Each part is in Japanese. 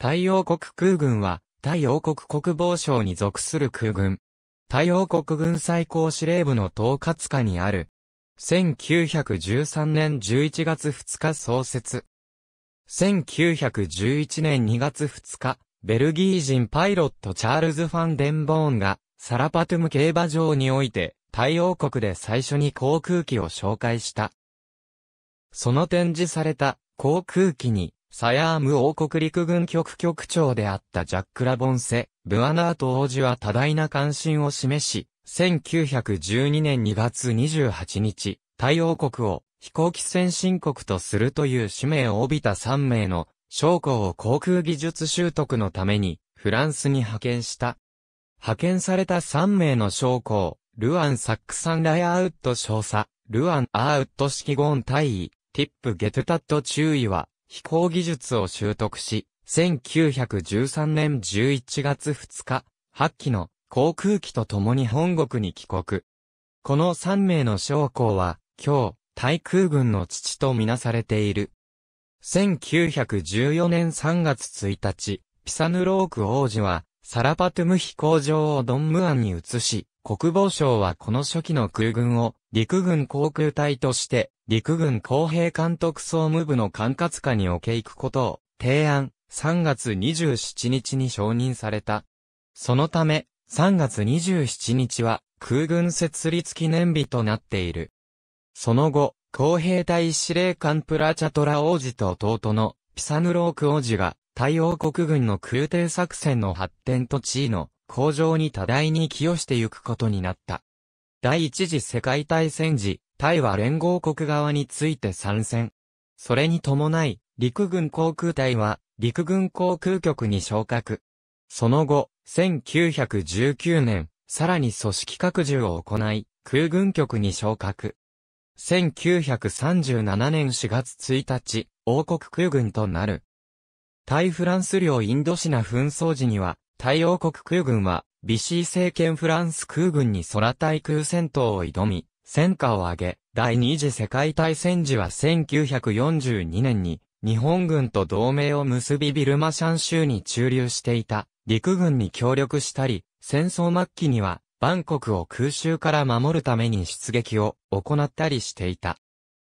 太陽国空軍は、太陽国国防省に属する空軍。太陽国軍最高司令部の統括下にある。1913年11月2日創設。1911年2月2日、ベルギー人パイロットチャールズ・ファン・デンボーンが、サラパトゥム競馬場において、太陽国で最初に航空機を紹介した。その展示された航空機にサヤーム王国陸軍局局長であったジャック・ラボンセ、ブアナート王子は多大な関心を示し、1912年2月28日、太王国を飛行機先進国とするという使命を帯びた3名の将校を航空技術習得のためにフランスに派遣した。派遣された3名の将校、ルアン・サックサン・ライアウッド少佐、ルアン・アーウッド式ゴーン大尉、ティップ・ゲトゥタット中尉は、飛行技術を習得し、1913年11月2日、8機の航空機と共に本国に帰国。この3名の将校は、今日、対空軍の父とみなされている。1914年3月1日、ピサヌローク王子は、サラパトゥム飛行場をドンムアンに移し、国防省はこの初期の空軍を陸軍航空隊として陸軍公平監督総務部の管轄下に置け行くことを提案、3月27日に承認された。そのため、3月27日は空軍設立記念日となっている。その後、公平隊司令官プラチャトラ王子と弟のピサヌローク王子が、対応国軍の空挺作戦の発展と地位の向上に多大に寄与してゆくことになった。第一次世界大戦時、タイは連合国側について参戦。それに伴い、陸軍航空隊は、陸軍航空局に昇格。その後、1919年、さらに組織拡充を行い、空軍局に昇格。1937年4月1日、王国空軍となる。タイフランス領インドシナ紛争時には、タイ王国空軍は、ビシー政権フランス空軍に空対空戦闘を挑み、戦果を上げ、第二次世界大戦時は1942年に、日本軍と同盟を結びビルマシャン州に駐留していた陸軍に協力したり、戦争末期には、バンコクを空襲から守るために出撃を行ったりしていた。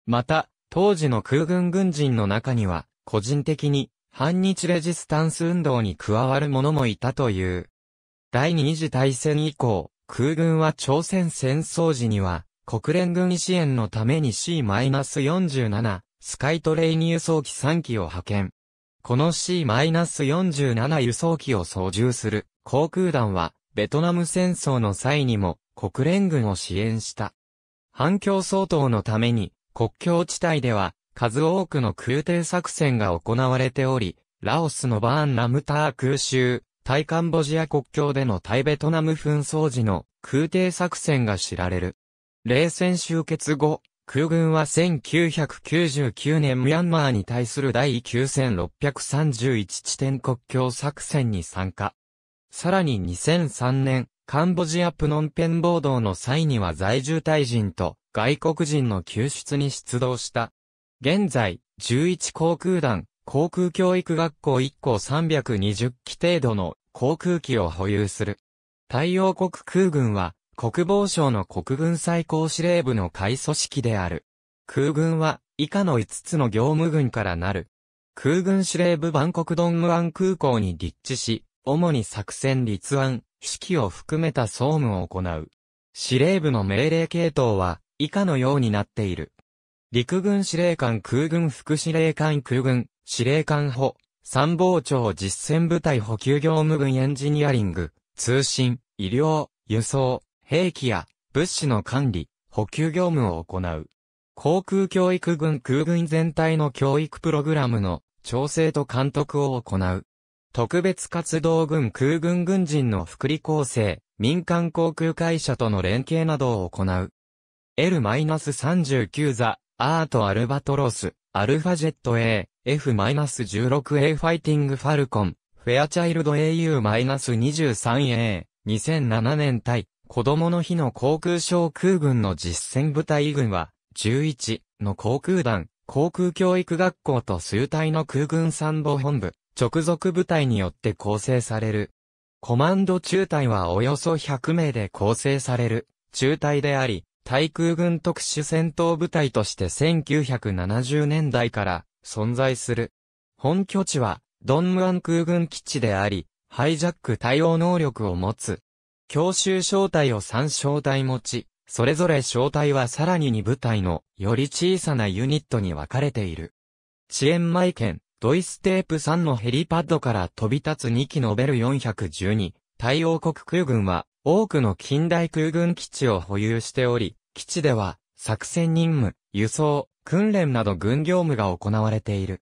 また、当時の空軍軍人の中には、個人的に、反日レジスタンス運動に加わる者もいたという。第二次大戦以降、空軍は朝鮮戦争時には、国連軍支援のために C-47、スカイトレイン輸送機3機を派遣。この C-47 輸送機を操縦する航空団は、ベトナム戦争の際にも国連軍を支援した。反共相当のために、国境地帯では、数多くの空挺作戦が行われており、ラオスのバーン・ラムター空襲、対カンボジア国境での対ベトナム紛争時の空挺作戦が知られる。冷戦終結後、空軍は1999年ミャンマーに対する第9631地点国境作戦に参加。さらに2003年、カンボジアプノンペン暴動の際には在住タイ人と外国人の救出に出動した。現在、11航空団、航空教育学校1校320機程度の航空機を保有する。太陽国空軍は国防省の国軍最高司令部の会組織である。空軍は以下の5つの業務軍からなる。空軍司令部万国ドンムアン空港に立地し、主に作戦立案、指揮を含めた総務を行う。司令部の命令系統は以下のようになっている。陸軍司令官空軍副司令官空軍司令官補、参謀長実践部隊補給業務軍エンジニアリング、通信、医療、輸送、兵器や物資の管理、補給業務を行う。航空教育軍空軍全体の教育プログラムの調整と監督を行う。特別活動軍空軍軍人の福利構成、民間航空会社との連携などを行う。L-39 座、アートアルバトロス、アルファジェット A、F-16A ファイティングファルコン、フェアチャイルド AU-23A、2007年対、子供の日の航空小空軍の実戦部隊軍は、11の航空団、航空教育学校と数体の空軍参謀本部、直属部隊によって構成される。コマンド中隊はおよそ100名で構成される、中隊であり、対空軍特殊戦闘部隊として1970年代から存在する。本拠地は、ドンムアン空軍基地であり、ハイジャック対応能力を持つ。強襲小隊を3小隊持ち、それぞれ小隊はさらに2部隊のより小さなユニットに分かれている。遅延前県、ドイステープ3のヘリパッドから飛び立つ2機のベル412、対応国空軍は多くの近代空軍基地を保有しており、基地では、作戦任務、輸送、訓練など軍業務が行われている。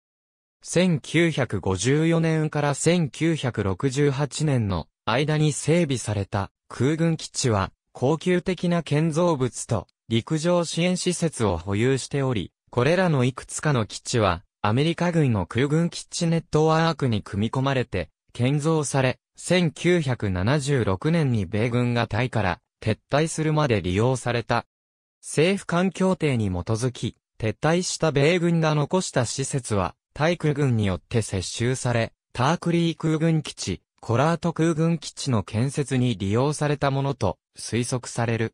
1954年から1968年の間に整備された空軍基地は高級的な建造物と陸上支援施設を保有しており、これらのいくつかの基地はアメリカ軍の空軍基地ネットワークに組み込まれて建造され、1976年に米軍がタイから撤退するまで利用された。政府間協定に基づき、撤退した米軍が残した施設は、タイ空軍によって接収され、タークリー空軍基地、コラート空軍基地の建設に利用されたものと推測される。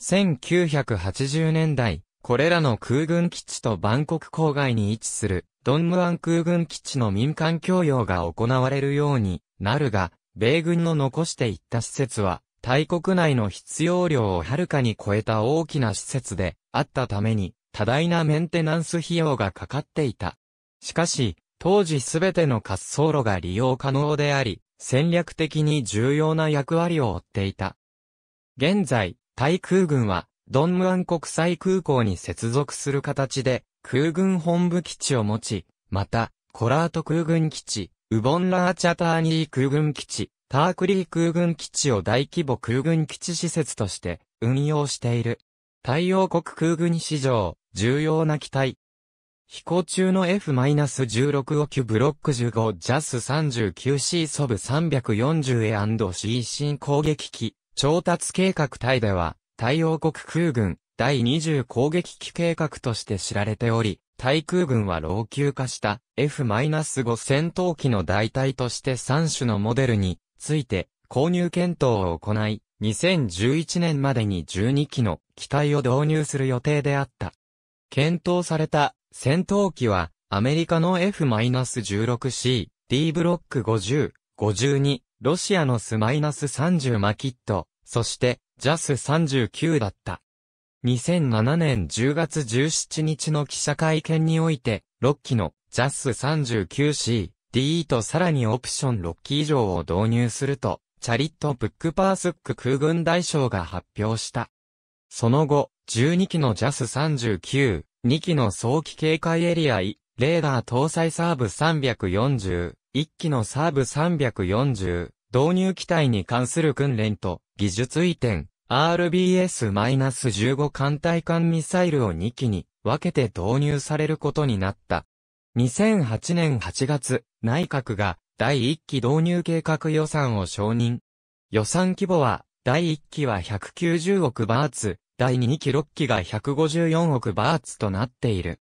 1980年代、これらの空軍基地とバンコク郊外に位置するドンムアン空軍基地の民間供用が行われるようになるが、米軍の残していった施設は、大国内の必要量をはるかに超えた大きな施設であったために、多大なメンテナンス費用がかかっていた。しかし、当時すべての滑走路が利用可能であり、戦略的に重要な役割を負っていた。現在、タイ空軍は、ドンムアン国際空港に接続する形で、空軍本部基地を持ち、また、コラート空軍基地、ウボンラーチャターニー空軍基地、タークリー空軍基地を大規模空軍基地施設として運用している。太陽国空軍史上、重要な機体。飛行中の F-16 を旧ブロック15 JAS39C ソブ 340A&C 新攻撃機調達計画隊では、太陽国空軍第20攻撃機計画として知られており、対空軍は老朽化した F-5 戦闘機の代替として3種のモデルについて購入検討を行い、2011年までに12機の機体を導入する予定であった。検討された戦闘機はアメリカの F-16C、D ブロック50、52、ロシアのス -30 マキット、そして JAS39 だった。2007年10月17日の記者会見において、6機のジャス 39C、DE とさらにオプション6機以上を導入すると、チャリット・ブックパースック空軍大将が発表した。その後、12機のジャス39、2機の早期警戒エリアイ、レーダー搭載サーブ340、1機のサーブ340、導入機体に関する訓練と技術移転、RBS-15 艦隊艦ミサイルを2機に分けて導入されることになった。2008年8月、内閣が第1期導入計画予算を承認。予算規模は、第1期は190億バーツ、第2期6期が154億バーツとなっている。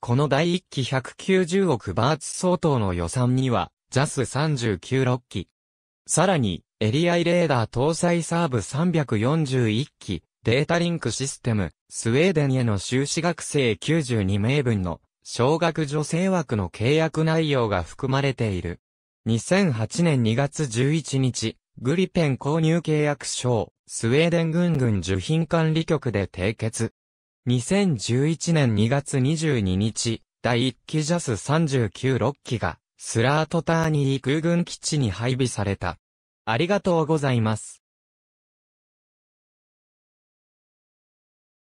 この第1期190億バーツ相当の予算には、JAS39 6機。さらに、エリアイレーダー搭載サーブ341機、データリンクシステム、スウェーデンへの修士学生92名分の、小学女性枠の契約内容が含まれている。2008年2月11日、グリペン購入契約書スウェーデン軍軍受品管理局で締結。2011年2月22日、第1機ジャス396機が、スラートターニー空軍基地に配備された。ありがとうございます。